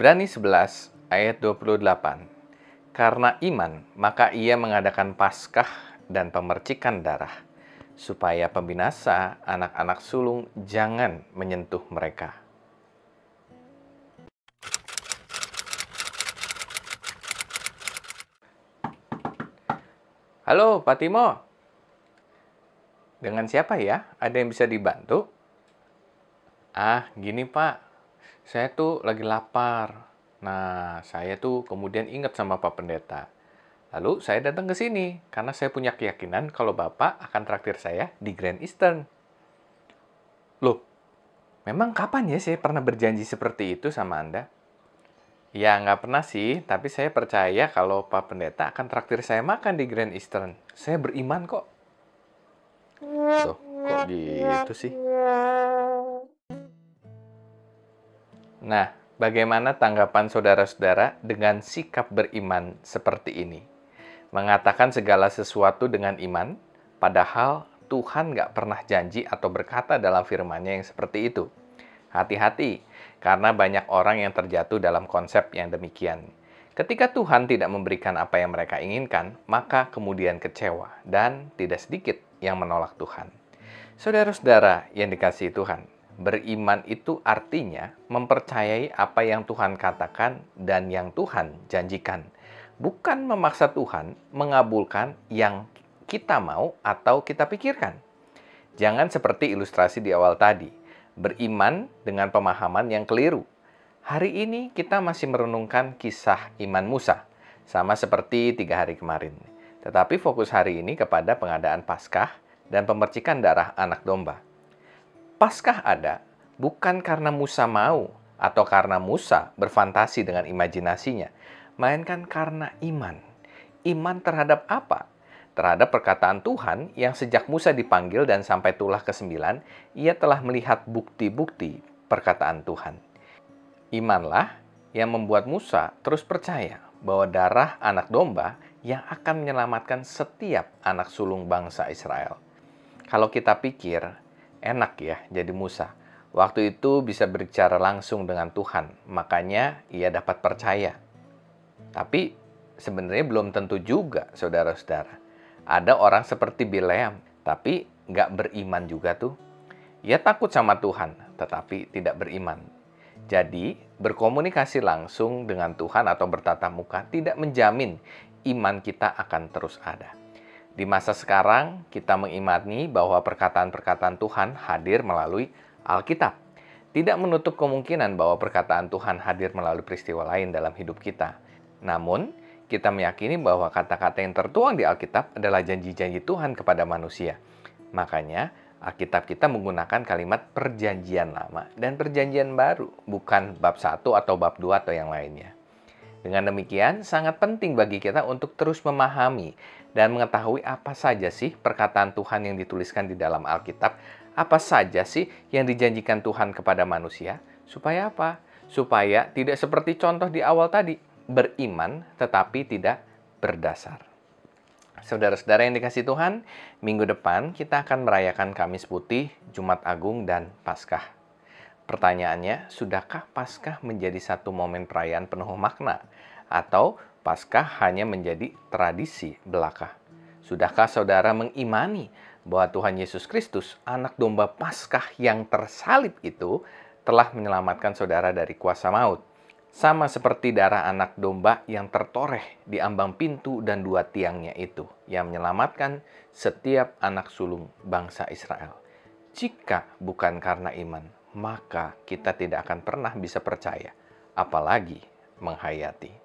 Ibrani 11 ayat 28. Karena iman, maka ia mengadakan paskah dan pemercikan darah, supaya pembinasa anak-anak sulung jangan menyentuh mereka. Halo, Pak Timo. Dengan siapa ya? Ada yang bisa dibantu? Ah, gini Pak saya tuh lagi lapar. Nah, saya tuh kemudian ingat sama Pak Pendeta. Lalu saya datang ke sini karena saya punya keyakinan kalau Bapak akan traktir saya di Grand Eastern. Loh, memang kapan ya saya pernah berjanji seperti itu sama Anda? Ya, nggak pernah sih, tapi saya percaya kalau Pak Pendeta akan traktir saya makan di Grand Eastern. Saya beriman kok. Loh, kok gitu sih? Nah, bagaimana tanggapan saudara-saudara dengan sikap beriman seperti ini? Mengatakan segala sesuatu dengan iman, padahal Tuhan nggak pernah janji atau berkata dalam FirmanNya yang seperti itu. Hati-hati, karena banyak orang yang terjatuh dalam konsep yang demikian. Ketika Tuhan tidak memberikan apa yang mereka inginkan, maka kemudian kecewa dan tidak sedikit yang menolak Tuhan. Saudara-saudara yang dikasihi Tuhan, beriman itu artinya mempercayai apa yang Tuhan katakan dan yang Tuhan janjikan, bukan memaksa Tuhan mengabulkan yang kita mau atau kita pikirkan. Jangan seperti ilustrasi di awal tadi, beriman dengan pemahaman yang keliru. Hari ini kita masih merenungkan kisah iman Musa, sama seperti tiga hari kemarin. Tetapi fokus hari ini kepada pengadaan Paskah dan pemercikan darah anak domba. Paskah ada bukan karena Musa mau atau karena Musa berfantasi dengan imajinasinya, melainkan karena iman. Iman terhadap apa? Terhadap perkataan Tuhan yang sejak Musa dipanggil dan sampai tulah ke-9, ia telah melihat bukti-bukti perkataan Tuhan. Imanlah yang membuat Musa terus percaya bahwa darah anak domba yang akan menyelamatkan setiap anak sulung bangsa Israel. Kalau kita pikir enak ya jadi Musa. Waktu itu bisa berbicara langsung dengan Tuhan, makanya ia dapat percaya. Tapi sebenarnya belum tentu juga, saudara-saudara. Ada orang seperti Bileam, tapi nggak beriman juga tuh. Ia takut sama Tuhan, tetapi tidak beriman. Jadi, berkomunikasi langsung dengan Tuhan atau bertatap muka tidak menjamin iman kita akan terus ada. Di masa sekarang, kita mengimani bahwa perkataan-perkataan Tuhan hadir melalui Alkitab. Tidak menutup kemungkinan bahwa perkataan Tuhan hadir melalui peristiwa lain dalam hidup kita. Namun, kita meyakini bahwa kata-kata yang tertuang di Alkitab adalah janji-janji Tuhan kepada manusia. Makanya, Alkitab kita menggunakan kalimat perjanjian lama dan perjanjian baru, bukan bab 1 atau bab 2 atau yang lainnya. Dengan demikian, sangat penting bagi kita untuk terus memahami dan mengetahui apa saja sih perkataan Tuhan yang dituliskan di dalam Alkitab, apa saja sih yang dijanjikan Tuhan kepada manusia, supaya apa? Supaya tidak seperti contoh di awal tadi, beriman tetapi tidak berdasar. Saudara-saudara yang dikasih Tuhan, minggu depan kita akan merayakan Kamis Putih, Jumat Agung, dan Paskah Pertanyaannya, sudahkah Paskah menjadi satu momen perayaan penuh makna? Atau Paskah hanya menjadi tradisi belaka? Sudahkah saudara mengimani bahwa Tuhan Yesus Kristus, anak domba Paskah yang tersalib itu, telah menyelamatkan saudara dari kuasa maut? Sama seperti darah anak domba yang tertoreh di ambang pintu dan dua tiangnya itu, yang menyelamatkan setiap anak sulung bangsa Israel. Jika bukan karena iman, maka kita tidak akan pernah bisa percaya, apalagi menghayati.